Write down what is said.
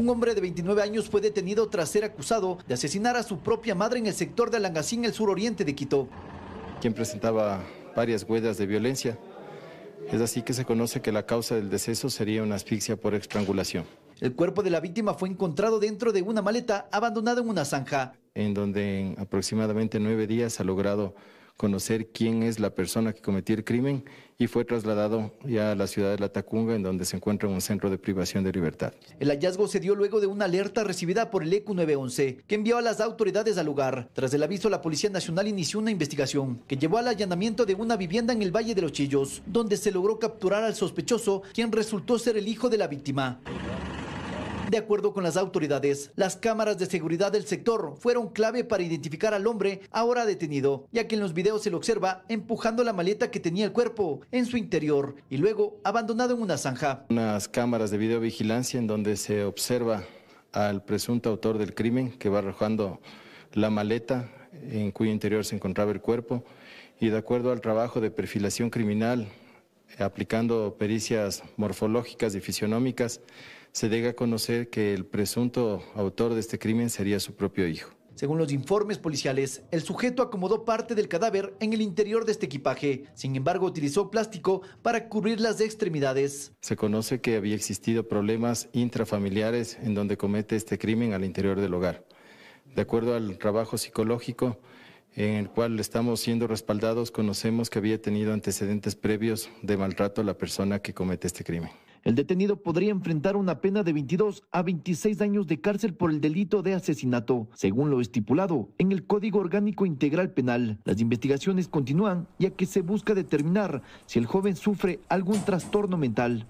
Un hombre de 29 años fue detenido tras ser acusado de asesinar a su propia madre en el sector de Alangacín, el suroriente de Quito. Quien presentaba varias huellas de violencia. Es así que se conoce que la causa del deceso sería una asfixia por estrangulación. El cuerpo de la víctima fue encontrado dentro de una maleta abandonada en una zanja. En donde en aproximadamente nueve días ha logrado conocer quién es la persona que cometió el crimen y fue trasladado ya a la ciudad de La Tacunga, en donde se encuentra un centro de privación de libertad. El hallazgo se dio luego de una alerta recibida por el ECU 911, que envió a las autoridades al lugar. Tras el aviso, la Policía Nacional inició una investigación que llevó al allanamiento de una vivienda en el Valle de los Chillos, donde se logró capturar al sospechoso, quien resultó ser el hijo de la víctima. De acuerdo con las autoridades, las cámaras de seguridad del sector fueron clave para identificar al hombre ahora detenido, ya que en los videos se lo observa empujando la maleta que tenía el cuerpo en su interior y luego abandonado en una zanja. Unas cámaras de videovigilancia en donde se observa al presunto autor del crimen que va arrojando la maleta en cuyo interior se encontraba el cuerpo y de acuerdo al trabajo de perfilación criminal eh, aplicando pericias morfológicas y fisionómicas, se llega a conocer que el presunto autor de este crimen sería su propio hijo. Según los informes policiales, el sujeto acomodó parte del cadáver en el interior de este equipaje. Sin embargo, utilizó plástico para cubrir las extremidades. Se conoce que había existido problemas intrafamiliares en donde comete este crimen al interior del hogar. De acuerdo al trabajo psicológico, en el cual estamos siendo respaldados, conocemos que había tenido antecedentes previos de maltrato a la persona que comete este crimen. El detenido podría enfrentar una pena de 22 a 26 años de cárcel por el delito de asesinato, según lo estipulado en el Código Orgánico Integral Penal. Las investigaciones continúan ya que se busca determinar si el joven sufre algún trastorno mental.